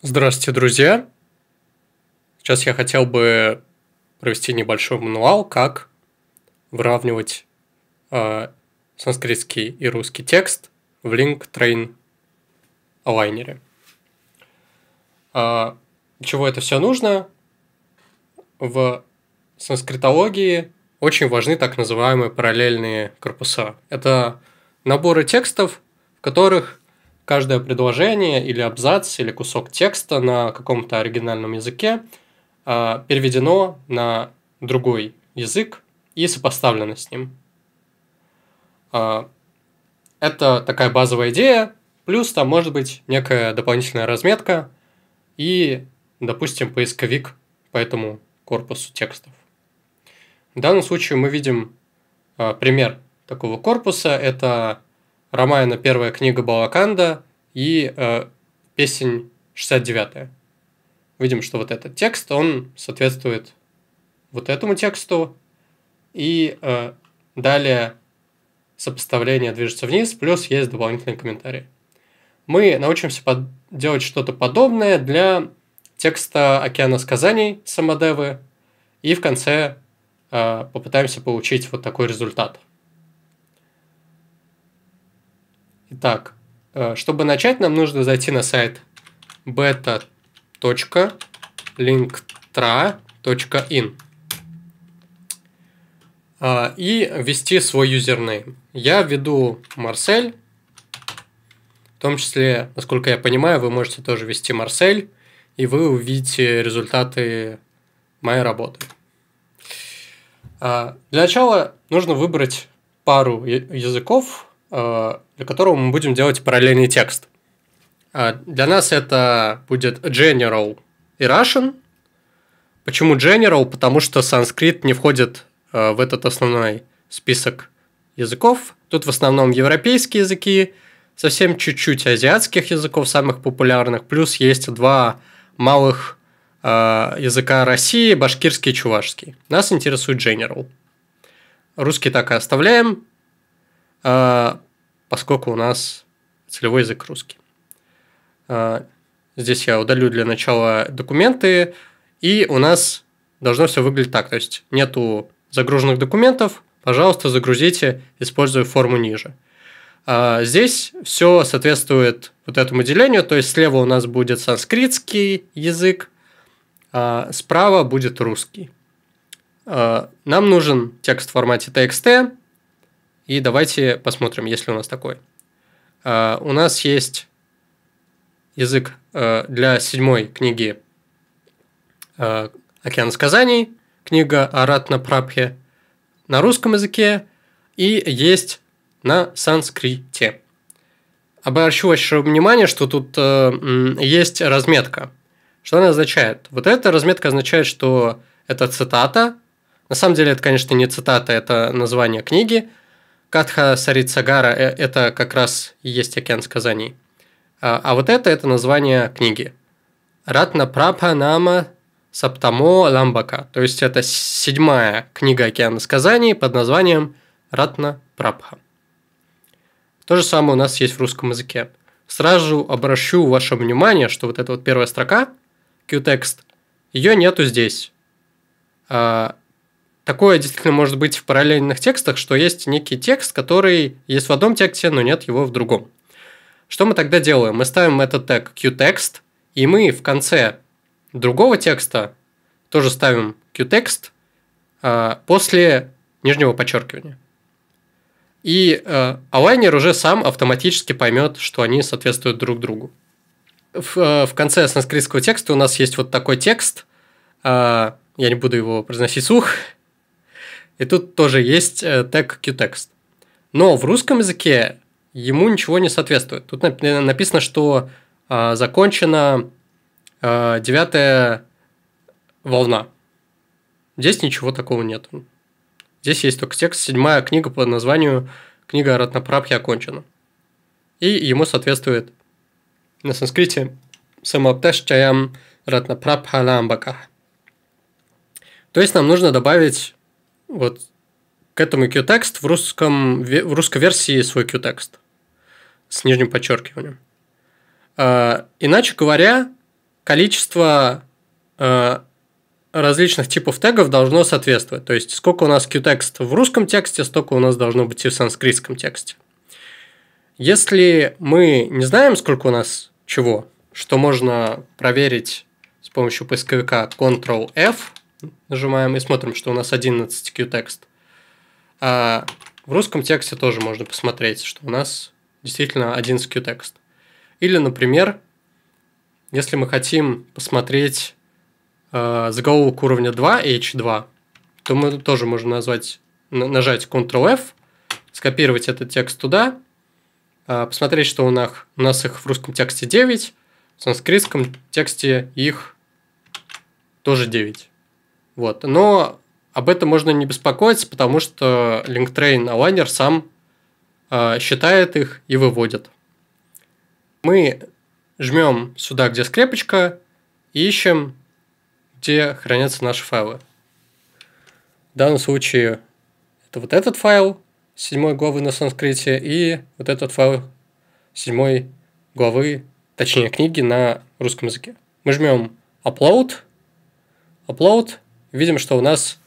Здравствуйте, друзья! Сейчас я хотел бы провести небольшой мануал, как выравнивать э, санскритский и русский текст в Link Train Aligner. Э, чего это все нужно? В санскритологии очень важны так называемые параллельные корпуса. Это наборы текстов, в которых каждое предложение или абзац или кусок текста на каком-то оригинальном языке а, переведено на другой язык и сопоставлено с ним. А, это такая базовая идея, плюс там может быть некая дополнительная разметка и, допустим, поисковик по этому корпусу текстов. В данном случае мы видим а, пример такого корпуса. Это Ромайна первая книга Балаканда и э, песень 69. Видим, что вот этот текст, он соответствует вот этому тексту. И э, далее сопоставление движется вниз, плюс есть дополнительные комментарии. Мы научимся под... делать что-то подобное для текста «Океана сказаний» Самодевы, и в конце э, попытаемся получить вот такой результат – Итак, э, чтобы начать, нам нужно зайти на сайт beta.linktra.in э, и ввести свой юзернейм. Я введу Марсель, в том числе, насколько я понимаю, вы можете тоже ввести Марсель, и вы увидите результаты моей работы. Э, для начала нужно выбрать пару языков, Э, для которого мы будем делать параллельный текст. А для нас это будет general и Russian. Почему general? Потому что санскрит не входит э, в этот основной список языков. Тут в основном европейские языки, совсем чуть-чуть азиатских языков, самых популярных. Плюс есть два малых э, языка России, башкирский и чувашский. Нас интересует general. Русский так и оставляем, а, поскольку у нас целевой язык русский. А, здесь я удалю для начала документы, и у нас должно все выглядеть так. То есть нету загруженных документов, пожалуйста, загрузите, используя форму ниже. А, здесь все соответствует вот этому делению, то есть слева у нас будет санскритский язык, а справа будет русский. Нам нужен текст в формате txt, и давайте посмотрим, есть ли у нас такой. А, у нас есть язык а, для седьмой книги uh, «Океан сказаний», книга Арат на Прабхе на русском языке и есть на санскрите. Обращу ваше внимание, что тут э, есть разметка. Что она означает? Вот эта разметка означает, что это цитата. На самом деле это, конечно, не цитата, это название книги, Катха Сарицагара э, – это как раз и есть океан сказаний. А, а вот это – это название книги. Ратна Прапа Нама Саптамо Ламбака. То есть это седьмая книга океана сказаний под названием Ратна Прапха. То же самое у нас есть в русском языке. Сразу обращу ваше внимание, что вот эта вот первая строка, Q-текст, ее нету здесь. А, такое действительно может быть в параллельных текстах, что есть некий текст, который есть в одном тексте, но нет его в другом. Что мы тогда делаем? Мы ставим этот тег qtext, и мы в конце другого текста тоже ставим qtext а, после нижнего подчеркивания. И а, алайнер уже сам автоматически поймет, что они соответствуют друг другу. В, а, в конце санскритского текста у нас есть вот такой текст. А, я не буду его произносить слух. И тут тоже есть э, тег Qtext. Но в русском языке ему ничего не соответствует. Тут э, написано, что э, закончена э, девятая волна. Здесь ничего такого нет. Здесь есть только текст, седьмая книга по названию «Книга о Ратнапрабхе окончена». И ему соответствует на санскрите «Самапташ чаям Ратнапрабхаламбака». То есть нам нужно добавить вот к этому Q-текст в, русском, в русской версии свой Q-текст с нижним подчеркиванием. А, иначе говоря, количество а, различных типов тегов должно соответствовать. То есть, сколько у нас Q-текст в русском тексте, столько у нас должно быть и в санскритском тексте. Если мы не знаем, сколько у нас чего, что можно проверить с помощью поисковика Ctrl-F, нажимаем и смотрим, что у нас 11 Q-текст. А в русском тексте тоже можно посмотреть, что у нас действительно 11 Q-текст. Или, например, если мы хотим посмотреть э, заголовок уровня 2, H2, то мы тоже можем назвать, нажать Ctrl-F, скопировать этот текст туда, э, посмотреть, что у нас, у нас их в русском тексте 9, в санскритском тексте их тоже 9. Вот. Но об этом можно не беспокоиться, потому что Linktrain Aligner сам э, считает их и выводит. Мы жмем сюда, где скрепочка, и ищем, где хранятся наши файлы. В данном случае это вот этот файл седьмой главы на санскрите и вот этот файл седьмой главы, точнее книги на русском языке. Мы жмем Upload, Upload – видим, что у нас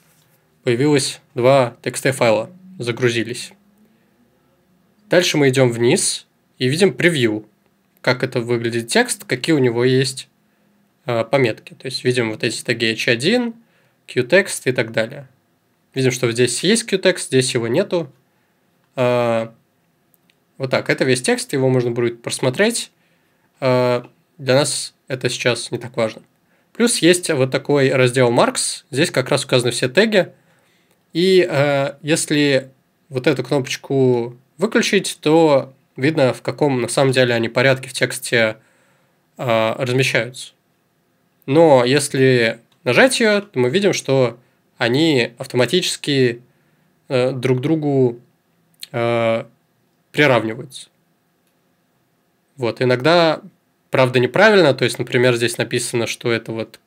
появилось два текст файла, загрузились. Дальше мы идем вниз и видим превью, как это выглядит текст, какие у него есть э, пометки. То есть видим вот эти теги h1, qtext и так далее. Видим, что здесь есть qtext, здесь его нету. Э, вот так, это весь текст, его можно будет просмотреть. Э, для нас это сейчас не так важно. Плюс есть вот такой раздел Маркс, здесь как раз указаны все теги. И э, если вот эту кнопочку выключить, то видно, в каком на самом деле они порядке в тексте э, размещаются. Но если нажать ее, то мы видим, что они автоматически э, друг другу э, приравниваются. Вот, иногда правда, неправильно. То есть, например, здесь написано, что это вот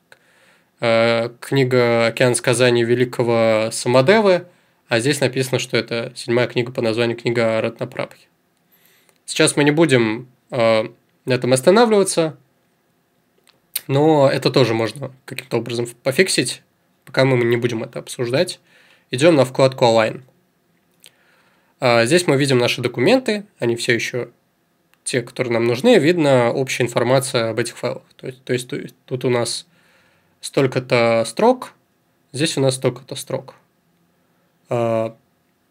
э, книга «Океан сказаний» великого Самодевы, а здесь написано, что это седьмая книга по названию книга Ратнапрабхи. Сейчас мы не будем э, на этом останавливаться, но это тоже можно каким-то образом пофиксить, пока мы не будем это обсуждать. Идем на вкладку Align. Э, здесь мы видим наши документы, они все еще те, которые нам нужны, видно общая информация об этих файлах. То есть, то есть, тут у нас столько-то строк, здесь у нас столько-то строк. А,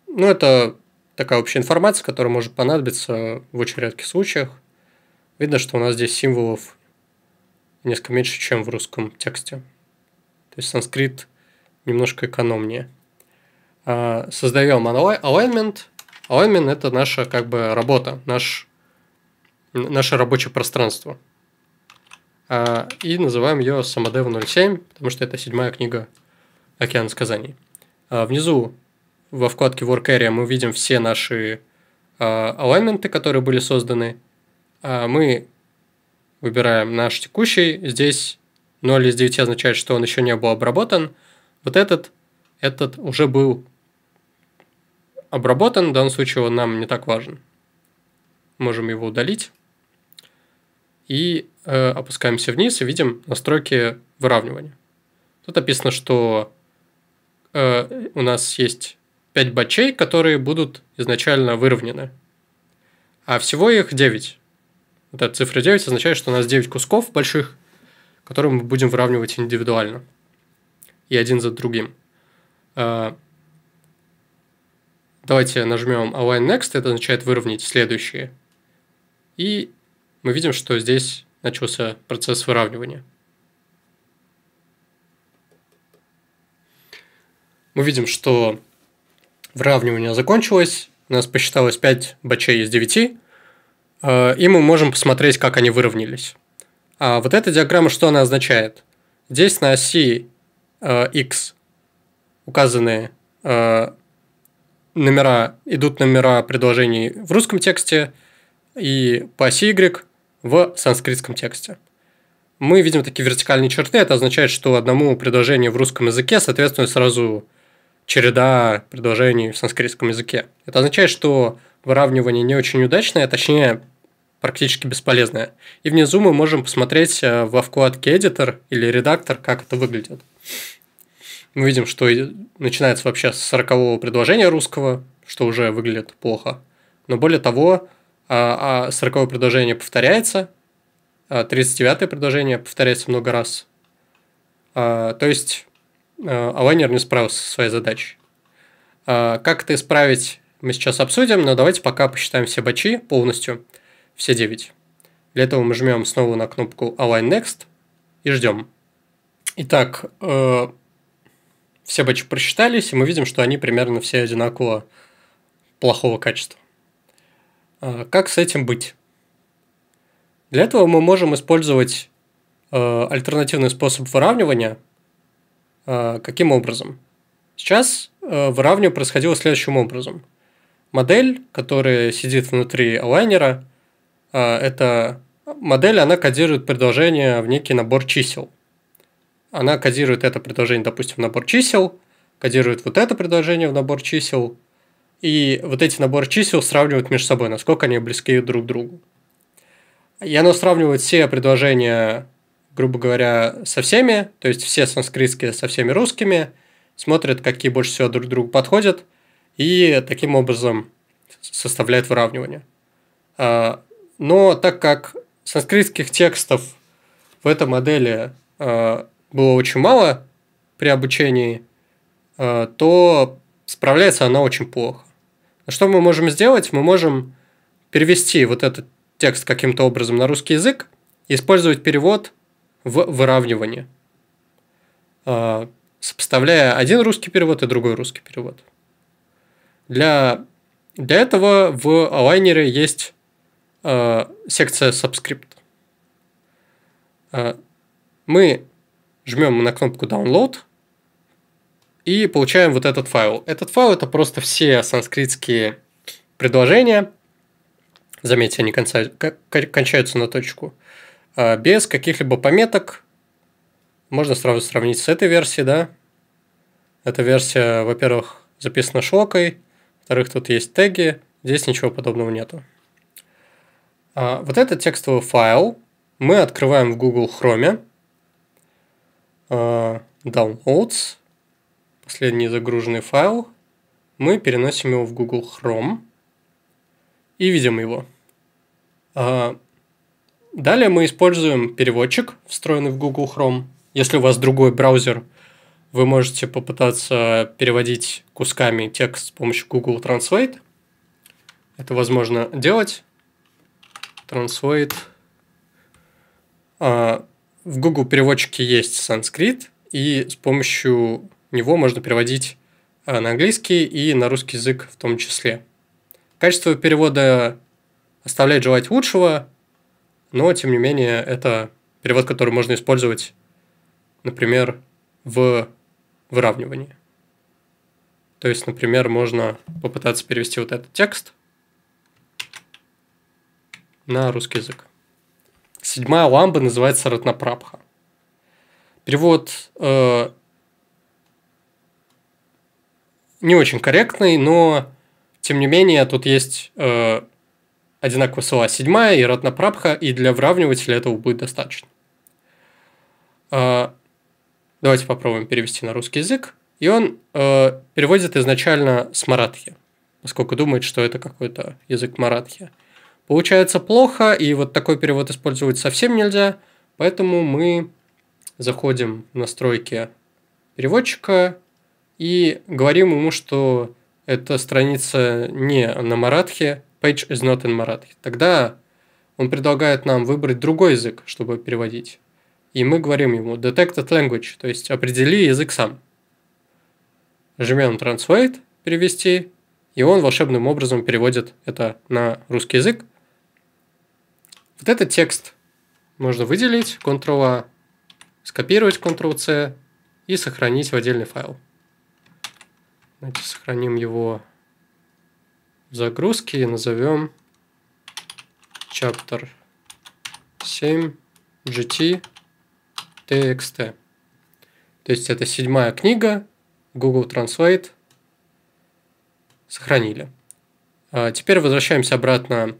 ну, это такая общая информация, которая может понадобиться в очень редких случаях. Видно, что у нас здесь символов несколько меньше, чем в русском тексте. То есть санскрит немножко экономнее. А, создаем alignment. Alignment – это наша как бы работа, наш наше рабочее пространство. А, и называем ее Самодев 07, потому что это седьмая книга «Океан сказаний». А, внизу во вкладке Work Area мы видим все наши а, алайменты, которые были созданы. Мы выбираем наш текущий. Здесь 0 из 9 означает, что он еще не был обработан. Вот этот, этот уже был обработан. В данном случае он нам не так важен. Можем его удалить и э, опускаемся вниз и видим настройки выравнивания. Тут описано, что э, у нас есть 5 бачей которые будут изначально выровнены. А всего их 9. Вот эта цифра 9 означает, что у нас 9 кусков больших, которые мы будем выравнивать индивидуально. И один за другим. Э, давайте нажмем Align Next, это означает выровнять следующие. И мы видим, что здесь начался процесс выравнивания. Мы видим, что выравнивание закончилось, у нас посчиталось 5 бачей из 9, э, и мы можем посмотреть, как они выровнялись. А вот эта диаграмма, что она означает? Здесь на оси X э, указаны э, номера, идут номера предложений в русском тексте, и по оси Y в санскритском тексте. Мы видим такие вертикальные черты. Это означает, что одному предложению в русском языке соответствует сразу череда предложений в санскритском языке. Это означает, что выравнивание не очень удачное, а точнее практически бесполезное. И внизу мы можем посмотреть э, во вкладке «Эдитор» или «Редактор», как это выглядит. Мы видим, что начинается вообще с 40 предложения русского, что уже выглядит плохо. Но более того, а 40 а предложение повторяется, 39 а, предложение повторяется много раз. А, то есть Алайнер не справился со своей задачей. Как это исправить, мы сейчас обсудим, но давайте пока посчитаем все бачи полностью, все 9. Для этого мы жмем снова на кнопку Align Next и ждем. Итак, э, все бачи просчитались, и мы видим, что они примерно все одинаково плохого качества. А, как с этим быть? Для этого мы можем использовать э, альтернативный способ выравнивания. Э, каким образом? Сейчас э, выравнивание происходило следующим образом. Модель, которая сидит внутри алайнера, это модель, она кодирует предложение в некий набор чисел. Она кодирует это предложение, допустим, в набор чисел, кодирует вот это предложение в набор чисел, и вот эти наборы чисел сравнивают между собой, насколько они близки друг к другу. И оно сравнивает все предложения, грубо говоря, со всеми, то есть все санскритские со всеми русскими, смотрит, какие больше всего друг к другу подходят, и таким образом составляет выравнивание. А, но так как санскритских текстов в этой модели а, было очень мало при обучении, а, то справляется она очень плохо. Что мы можем сделать? Мы можем перевести вот этот текст каким-то образом на русский язык и использовать перевод в выравнивании, а, сопоставляя один русский перевод и другой русский перевод. Для, для этого в Aligner есть а, секция Subscript. А, мы жмем на кнопку Download – и получаем вот этот файл. Этот файл это просто все санскритские предложения, заметьте, они кончаются на точку, а, без каких-либо пометок. Можно сразу сравнить с этой версией, да. Эта версия, во-первых, записана шлокой, во-вторых, тут есть теги, здесь ничего подобного нету. А, вот этот текстовый файл мы открываем в Google Chrome. А, downloads – последний загруженный файл, мы переносим его в Google Chrome и видим его. А, далее мы используем переводчик, встроенный в Google Chrome. Если у вас другой браузер, вы можете попытаться переводить кусками текст с помощью Google Translate. Это возможно делать. Translate. А, в Google переводчике есть санскрит, и с помощью него можно переводить э, на английский и на русский язык в том числе. Качество перевода оставляет желать лучшего, но, тем не менее, это перевод, который можно использовать, например, в выравнивании. То есть, например, можно попытаться перевести вот этот текст на русский язык. Седьмая ламба называется Ратнапрабха. Перевод э, не очень корректный, но тем не менее тут есть э, одинаково слова седьмая и ратнапрабха, и для выравнивателя этого будет достаточно. Э, давайте попробуем перевести на русский язык. И он э, переводит изначально с маратхи, поскольку думает, что это какой-то язык маратхи. Получается плохо, и вот такой перевод использовать совсем нельзя, поэтому мы заходим в настройки переводчика и говорим ему, что эта страница не на маратхе, page is not in maratхи. Тогда он предлагает нам выбрать другой язык, чтобы переводить. И мы говорим ему detected language, то есть определи язык сам. Жмем translate, перевести, и он волшебным образом переводит это на русский язык. Вот этот текст можно выделить, Ctrl-A, скопировать Ctrl-C и сохранить в отдельный файл. Давайте сохраним его в загрузке и назовем chapter 7 GT TXT. То есть это седьмая книга, Google Translate сохранили. А теперь возвращаемся обратно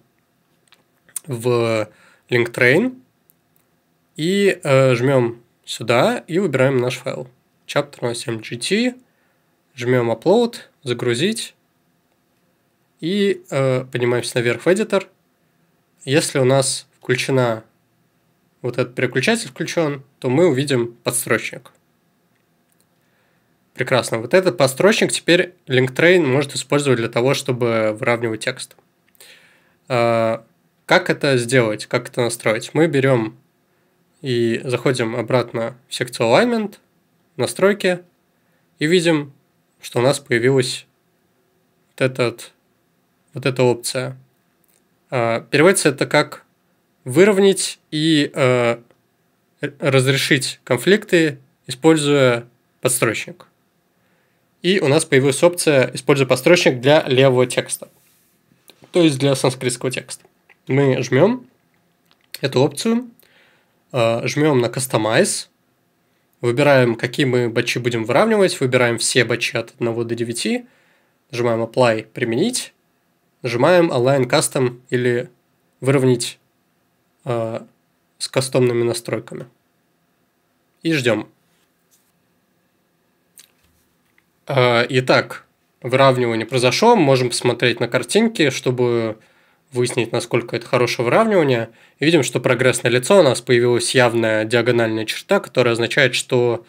в Linktrain и э, жмем сюда и выбираем наш файл. Chapter 7 GT жмем Upload, загрузить и э, поднимаемся наверх в Editor. Если у нас включена вот этот переключатель включен, то мы увидим подстрочник. Прекрасно. Вот этот подстрочник теперь LinkTrain может использовать для того, чтобы выравнивать текст. Э, как это сделать, как это настроить? Мы берем и заходим обратно в секцию Alignment, настройки, и видим что у нас появилась вот, этот, вот эта опция. А, переводится это как выровнять и э, разрешить конфликты, используя подстрочник. И у нас появилась опция «Используя подстрочник для левого текста», то есть для санскритского текста. Мы жмем эту опцию, э, жмем на «Customize», Выбираем, какие мы бачи будем выравнивать. Выбираем все бачи от 1 до 9. Нажимаем Apply «Применить». Нажимаем Align Custom или «Выровнять э, с кастомными настройками». И ждем. Э, итак, выравнивание произошло. Можем посмотреть на картинке, чтобы выяснить, насколько это хорошее выравнивание. И видим, что прогресс на лицо у нас появилась явная диагональная черта, которая означает, что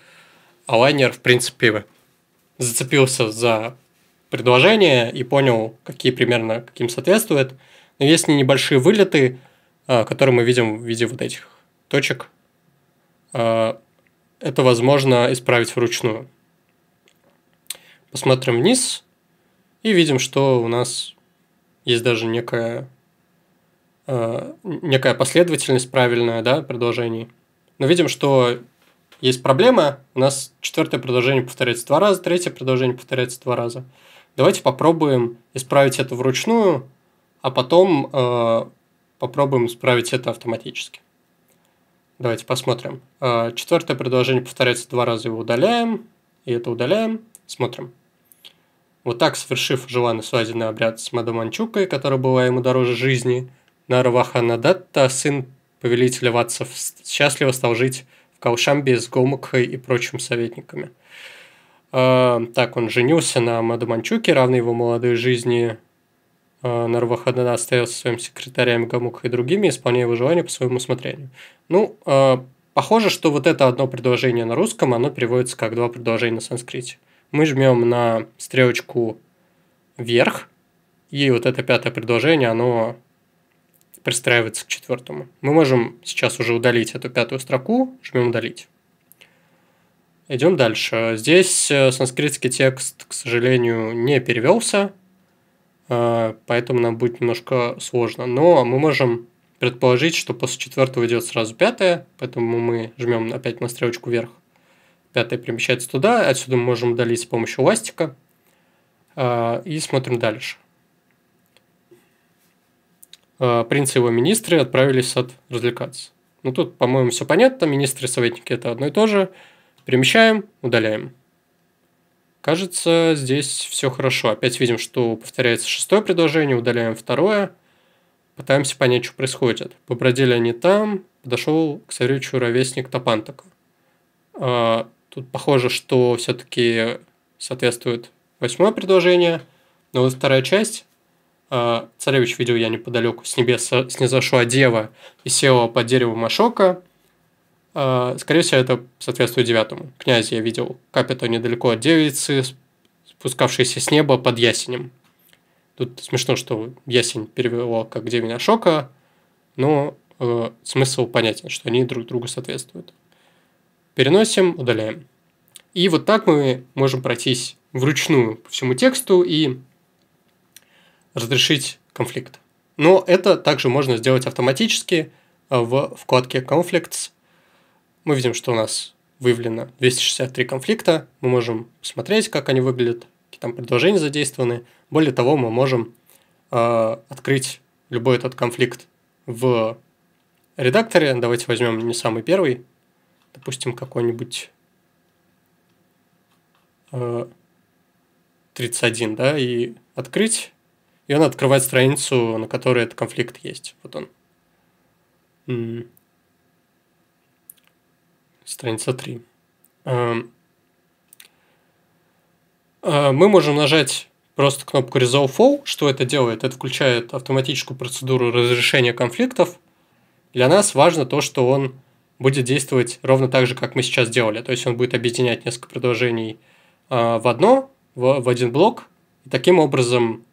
алайнер, в принципе, зацепился за предложение и понял, какие примерно каким соответствует. Но есть небольшие вылеты, а, которые мы видим в виде вот этих точек. А, это возможно исправить вручную. Посмотрим вниз и видим, что у нас есть даже некая Э, некая последовательность правильная, да, предложений. Но видим, что есть проблема, у нас четвертое предложение повторяется два раза, третье предложение повторяется два раза. Давайте попробуем исправить это вручную, а потом э, попробуем исправить это автоматически. Давайте посмотрим. Э, четвертое предложение повторяется два раза, его удаляем, и это удаляем, смотрим. Вот так, совершив желанный свадебный обряд с мадам Анчукой, который была ему дороже жизни – Нарваханадатта, сын повелителя ватсов, счастливо стал жить в Каушамбе с Гомукхой и прочими советниками. А, так, он женился на Мадаманчуке, равной его молодой жизни. А, Нарваханада остается своим секретарем Гамукхой и другими, исполняя его желания по своему усмотрению. Ну, а, похоже, что вот это одно предложение на русском, оно переводится как два предложения на санскрите. Мы жмем на стрелочку вверх, и вот это пятое предложение, оно пристраивается к четвертому. Мы можем сейчас уже удалить эту пятую строку, жмем «Удалить». Идем дальше. Здесь э, санскритский текст, к сожалению, не перевелся, э, поэтому нам будет немножко сложно. Но мы можем предположить, что после четвертого идет сразу пятая, поэтому мы жмем опять на стрелочку вверх. Пятая перемещается туда, отсюда мы можем удалить с помощью ластика. Э, и смотрим дальше. Э, принц и его министры отправились в сад развлекаться. Ну тут, по-моему, все понятно, министры и советники это одно и то же. Перемещаем, удаляем. Кажется, здесь все хорошо. Опять видим, что повторяется шестое предложение, удаляем второе. Пытаемся понять, что происходит. Побродили они там, подошел к царевичу ровесник Топантака. А, тут похоже, что все-таки соответствует восьмое предложение, но вот вторая часть а, царевич видел я неподалеку, с небес э, снизошла дева и села под дерево Машока. А, скорее всего, это соответствует девятому. Князь я видел, капито недалеко от девицы, спускавшейся с неба под ясенем. Тут смешно, что ясень перевело как девень Ашока, но э, смысл понятен, что они друг другу соответствуют. Переносим, удаляем. И вот так мы можем пройтись вручную по всему тексту и разрешить конфликт. Но это также можно сделать автоматически э, в вкладке Conflicts. Мы видим, что у нас выявлено 263 конфликта. Мы можем смотреть, как они выглядят, какие там предложения задействованы. Более того, мы можем э, открыть любой этот конфликт в редакторе. Давайте возьмем не самый первый, допустим, какой-нибудь э, 31, да, и открыть и он открывает страницу, на которой этот конфликт есть. Вот он. Страница 3. Эм. Э, мы можем нажать просто кнопку Resolve All. Что это делает? Это включает автоматическую процедуру разрешения конфликтов. Для нас важно то, что он будет действовать ровно так же, как мы сейчас делали. То есть он будет объединять несколько предложений э, в одно, в один блок, и таким образом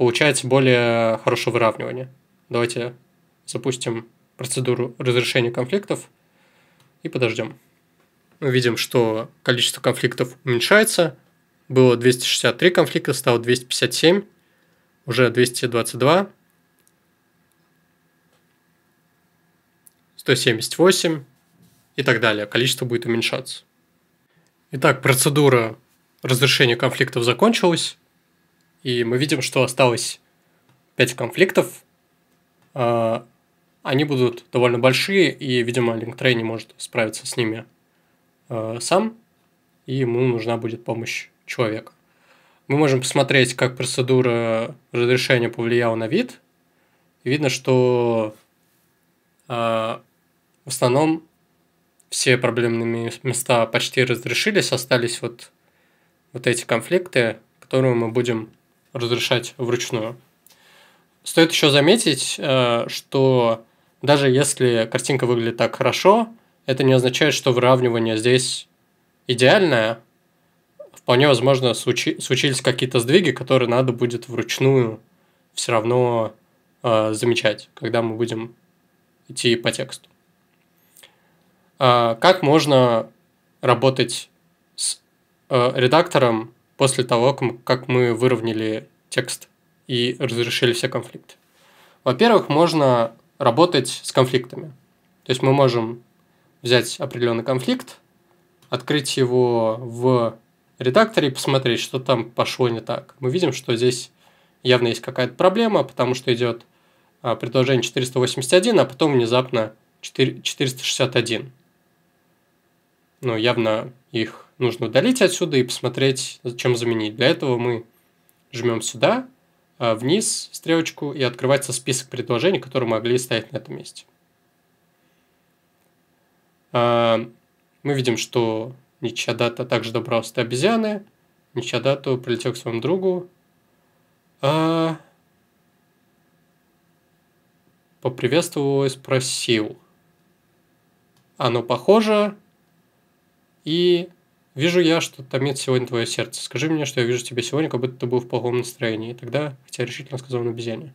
получается более хорошее выравнивание. Давайте запустим процедуру разрешения конфликтов и подождем. Мы видим, что количество конфликтов уменьшается. Было 263 конфликта, стало 257, уже 222, 178 и так далее. Количество будет уменьшаться. Итак, процедура разрешения конфликтов закончилась. И мы видим, что осталось 5 конфликтов. А, они будут довольно большие, и, видимо, Linktree не может справиться с ними а, сам, и ему нужна будет помощь человека. Мы можем посмотреть, как процедура разрешения повлияла на вид. видно, что а, в основном все проблемные места почти разрешились, остались вот, вот эти конфликты, которые мы будем разрешать вручную. Стоит еще заметить, э, что даже если картинка выглядит так хорошо, это не означает, что выравнивание здесь идеальное. Вполне возможно, случи- случились какие-то сдвиги, которые надо будет вручную все равно э, замечать, когда мы будем идти по тексту. Э, как можно работать с э, редактором после того, как мы выровняли текст и разрешили все конфликты. Во-первых, можно работать с конфликтами. То есть мы можем взять определенный конфликт, открыть его в редакторе и посмотреть, что там пошло не так. Мы видим, что здесь явно есть какая-то проблема, потому что идет а, предложение 481, а потом внезапно 461. Ну, явно их нужно удалить отсюда и посмотреть, чем заменить. Для этого мы жмем сюда, а, вниз стрелочку, и открывается список предложений, которые могли стоять на этом месте. А, мы видим, что ничья дата также добралась до обезьяны, ничья дата прилетел к своему другу. А, поприветствовал и спросил. Оно похоже, и Вижу я, что томит сегодня твое сердце. Скажи мне, что я вижу тебя сегодня, как будто ты был в плохом настроении. И тогда, хотя решительно сказал на обезьяне.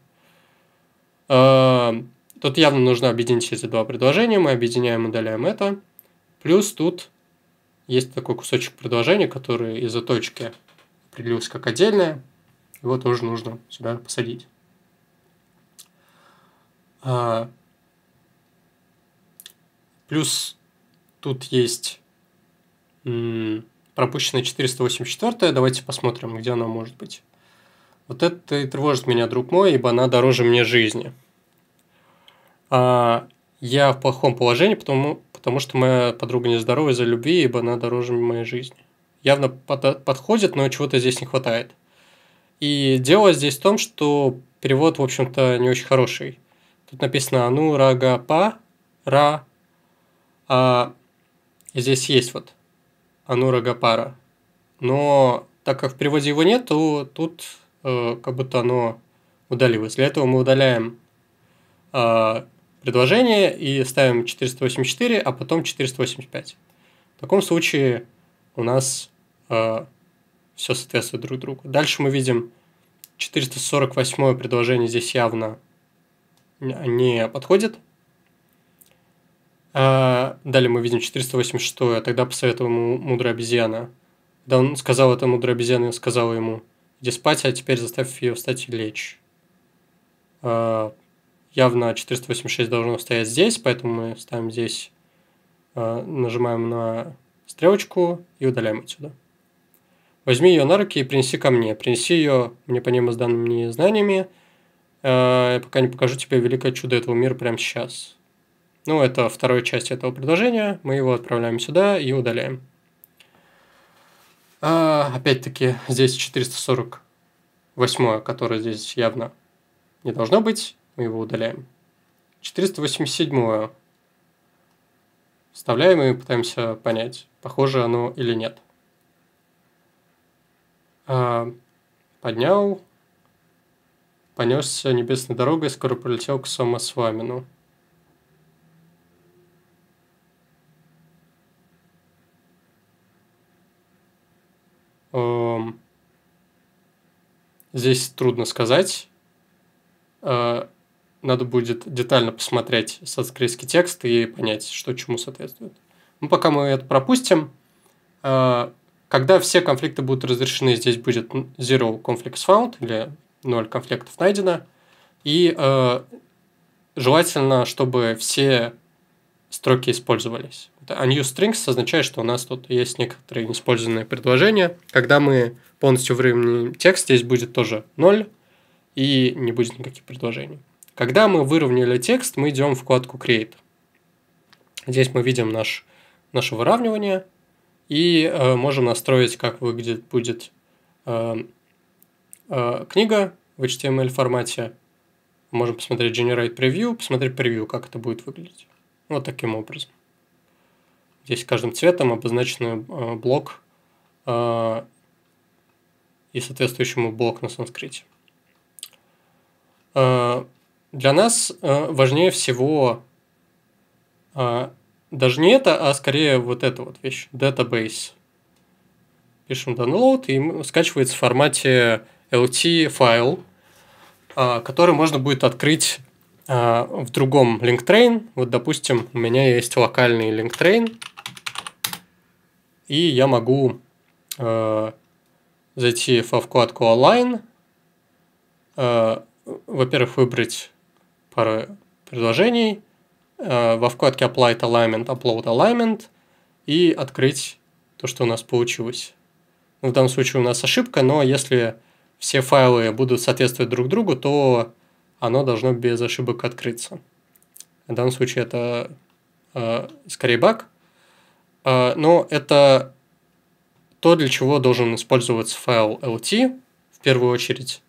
А, тут явно нужно объединить эти два предложения. Мы объединяем и удаляем это. Плюс тут есть такой кусочек предложения, который из-за точки определился как отдельное. Его тоже нужно сюда посадить. А, плюс тут есть пропущенная 484, давайте посмотрим, где она может быть. Вот это и тревожит меня, друг мой, ибо она дороже мне жизни. А я в плохом положении, потому, потому что моя подруга нездорова из-за любви, ибо она дороже моей жизни. Явно под, подходит, но чего-то здесь не хватает. И дело здесь в том, что перевод, в общем-то, не очень хороший. Тут написано ну, рага па ра». А, здесь есть вот Анура Гапара. Но так как в переводе его нет, то тут э, как будто оно удалилось. Для этого мы удаляем э, предложение и ставим 484, а потом 485. В таком случае у нас э, все соответствует друг другу. Дальше мы видим 448 предложение здесь явно не подходит. А, далее мы видим 486. Тогда посоветовал ему мудрая обезьяна. Да он сказал это мудрая обезьяна, сказал ему, иди спать, а теперь заставь ее встать и лечь. А, явно 486 должно стоять здесь, поэтому мы ставим здесь, а, нажимаем на стрелочку и удаляем отсюда. Возьми ее на руки и принеси ко мне. Принеси ее мне по нему с данными знаниями. А, пока не покажу тебе великое чудо этого мира прямо сейчас. Ну, это вторая часть этого предложения. Мы его отправляем сюда и удаляем. А, опять-таки, здесь 448, которое здесь явно не должно быть. Мы его удаляем. 487 вставляем и пытаемся понять, похоже оно или нет. А, поднял, понесся небесной дорогой, скоро полетел к Сомасвамину. Эм, здесь трудно сказать. Э, надо будет детально посмотреть санскритский текст и понять, что чему соответствует. Ну, пока мы это пропустим, э, когда все конфликты будут разрешены, здесь будет Zero Conflicts Found или 0 конфликтов найдено. И э, желательно, чтобы все строки использовались. A а new strings означает, что у нас тут есть некоторые неиспользованные предложения. Когда мы полностью выровняем текст, здесь будет тоже 0 и не будет никаких предложений. Когда мы выровняли текст, мы идем в вкладку Create. Здесь мы видим наш, наше выравнивание и э, можем настроить, как выглядит будет э, э, книга в HTML формате. Можем посмотреть Generate Preview, посмотреть превью, как это будет выглядеть. Вот таким образом. Здесь каждым цветом обозначен э, блок э, и соответствующему блок на санскрите. Э, для нас важнее всего даже не это, а скорее вот эта вот вещь, database. Пишем download, и скачивается в формате LT файл, который можно будет открыть в другом LinkTrain. Вот, допустим, у меня есть локальный LinkTrain, и я могу э, зайти во вкладку онлайн, э, во-первых, выбрать пару предложений, э, во вкладке Applied Alignment, Upload Alignment и открыть то, что у нас получилось. Ну, в данном случае у нас ошибка, но если все файлы будут соответствовать друг другу, то оно должно без ошибок открыться. В данном случае это э, скорее баг, а, но это то, для чего должен использоваться файл LT в первую очередь,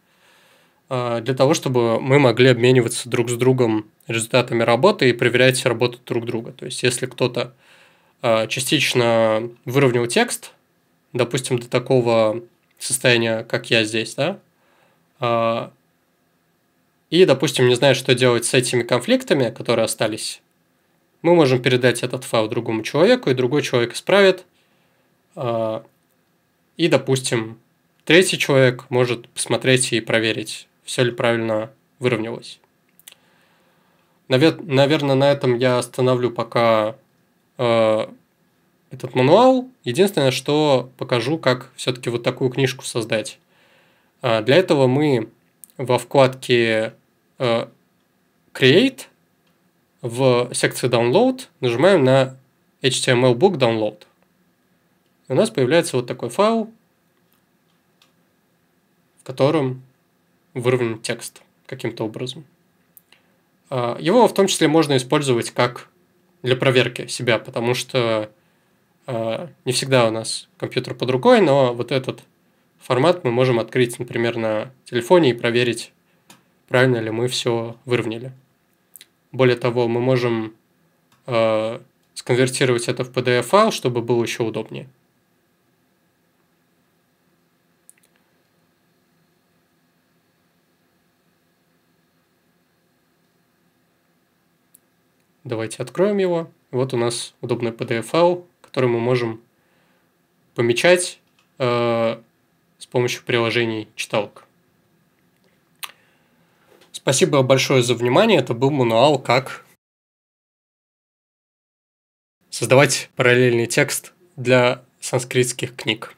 а, для того, чтобы мы могли обмениваться друг с другом результатами работы и проверять работу друг друга. То есть, если кто-то а, частично выровнял текст, допустим, до такого состояния, как я здесь, да, и, допустим, не знаю, что делать с этими конфликтами, которые остались, мы можем передать этот файл другому человеку, и другой человек исправит. А, и, допустим, третий человек может посмотреть и проверить, все ли правильно выровнялось. Навер наверное, на этом я остановлю пока а, этот мануал. Единственное, что покажу, как все-таки вот такую книжку создать. А, для этого мы во вкладке Create – в секции Download нажимаем на HTML Book Download. И у нас появляется вот такой файл, в котором выровнен текст каким-то образом. А, его в том числе можно использовать как для проверки себя, потому что а, не всегда у нас компьютер под рукой, но вот этот формат мы можем открыть, например, на телефоне и проверить, правильно ли мы все выровняли. Более того, мы можем э, сконвертировать это в PDF-файл, чтобы было еще удобнее. Давайте откроем его. Вот у нас удобный PDF-файл, который мы можем помечать э, с помощью приложений читалок. Спасибо большое за внимание. Это был мануал «Как создавать параллельный текст для санскритских книг».